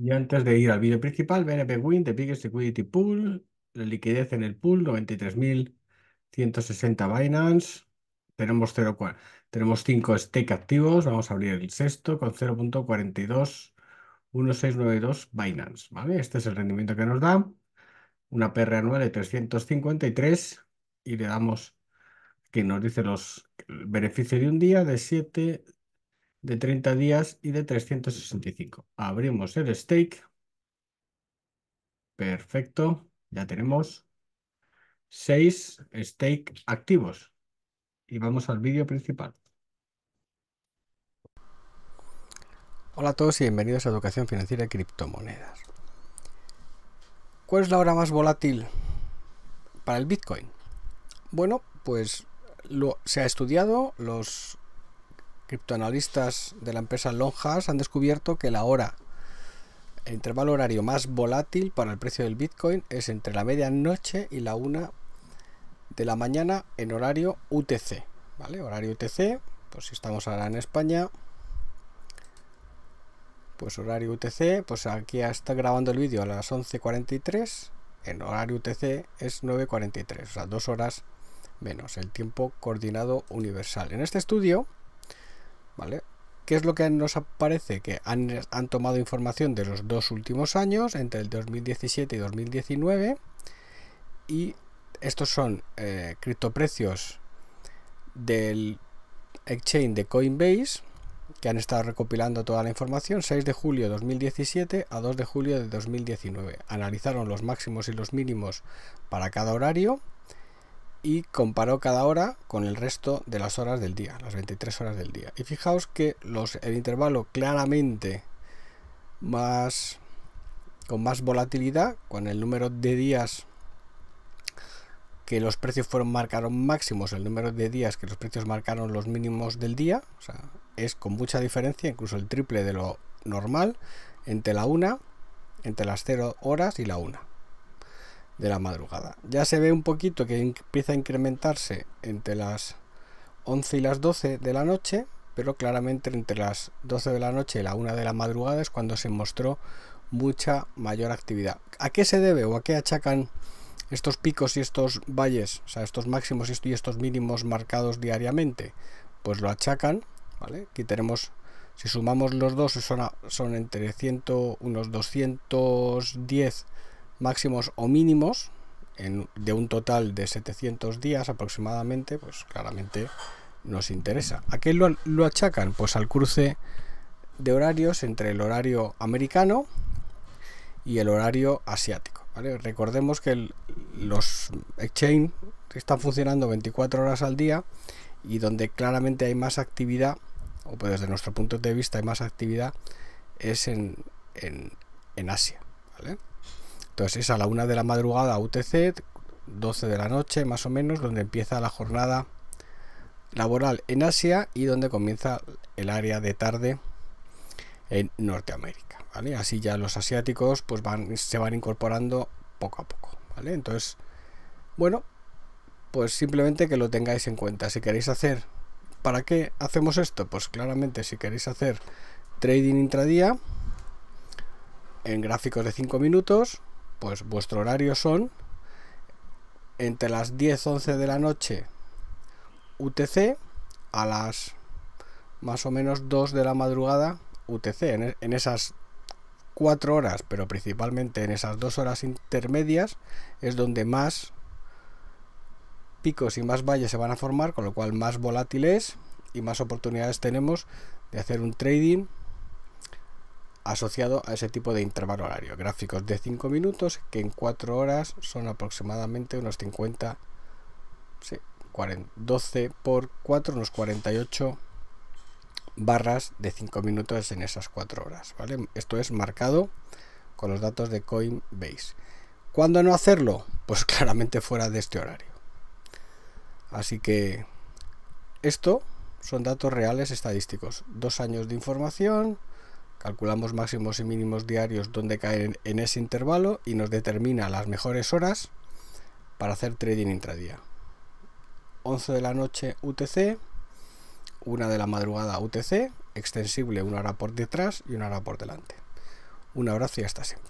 Y antes de ir al vídeo principal, BNP Win, The Biggest Security Pool, la liquidez en el pool, 93.160 Binance. Tenemos, 0, tenemos 5 stake activos, vamos a abrir el sexto con 0.421692 Binance. ¿vale? Este es el rendimiento que nos da, una PR anual de 353 y le damos que nos dice los beneficio de un día de 7 de 30 días y de 365. Abrimos el stake. Perfecto, ya tenemos 6 stake activos. Y vamos al vídeo principal. Hola a todos y bienvenidos a Educación Financiera y Criptomonedas. ¿Cuál es la hora más volátil para el Bitcoin? Bueno, pues lo, se ha estudiado, los criptoanalistas de la empresa lonjas han descubierto que la hora, el intervalo horario más volátil para el precio del Bitcoin es entre la medianoche y la una de la mañana en horario UTC. ¿Vale? Horario UTC, pues si estamos ahora en España, pues horario UTC, pues aquí está grabando el vídeo a las 11.43, en horario UTC es 9.43, o sea, dos horas menos, el tiempo coordinado universal. En este estudio ¿Qué es lo que nos aparece? Que han, tomado información de los dos últimos años, entre el 2017 y 2019, y estos son eh, criptoprecios del exchange de Coinbase, que han estado recopilando toda la información, 6 de julio de 2017 a 2 de julio de 2019. Analizaron los máximos y los mínimos para cada horario y comparó cada hora con el resto de las horas del día, las 23 horas del día. Y fijaos que los, el intervalo claramente más con más volatilidad, con el número de días que los precios fueron marcaron máximos, el número de días que los precios marcaron los mínimos del día, es con mucha diferencia, incluso el triple de lo normal, entre la una entre las 0 horas y la 1 de la madrugada. Ya se ve un poquito que empieza a incrementarse entre las 11 y las 12 de la noche, pero claramente entre las 12 de la noche y la 1 de la madrugada es cuando se mostró mucha mayor actividad. ¿A qué se debe o a qué achacan estos picos y estos valles, o sea, estos máximos y estos mínimos marcados diariamente? Pues lo achacan, ¿vale? Aquí tenemos, si sumamos los dos, son, entre 100, unos 210 máximos o mínimos de un total de 700 días aproximadamente, pues claramente nos interesa. ¿A qué lo, achacan? Pues al cruce de horarios entre el horario americano y el horario asiático. Recordemos que los exchange están funcionando 24 horas al día y donde claramente hay más actividad, o pues desde nuestro punto de vista hay más actividad, es en, en, en Asia. Entonces es a la una de la madrugada UTC, 12 de la noche más o menos, donde empieza la jornada laboral en Asia y donde comienza el área de tarde en Norteamérica. Así ya los asiáticos pues van, se van incorporando poco a poco. ¿vale? Entonces, bueno, pues simplemente que lo tengáis en cuenta. Si queréis hacer, ¿para qué hacemos esto? Pues claramente si queréis hacer trading intradía en gráficos de 5 minutos, pues vuestro horario son entre las 10, 11 de la noche UTC a las más o menos 2 de la madrugada UTC, e, en, esas 4 horas, pero principalmente en esas 2 horas intermedias es donde más picos y más valles se van a formar, con lo cual más volátiles y más oportunidades tenemos de hacer un trading asociado a ese tipo de intervalo horario. Gráficos de 5 minutos que en 4 horas son aproximadamente unos 50, sí, 12 por 4, unos 48 barras de 5 minutos en esas 4 horas. ¿vale? Esto es marcado con los datos de Coinbase. ¿Cuándo no hacerlo? Pues claramente fuera de este horario. Así que esto son datos reales estadísticos. Dos años de información, calculamos máximos y mínimos diarios donde caen en ese intervalo y nos determina las mejores horas para hacer trading intradía. 11 de la noche UTC, 1 de la madrugada UTC, extensible una hora por detrás y una hora por delante. Un abrazo y hasta siempre.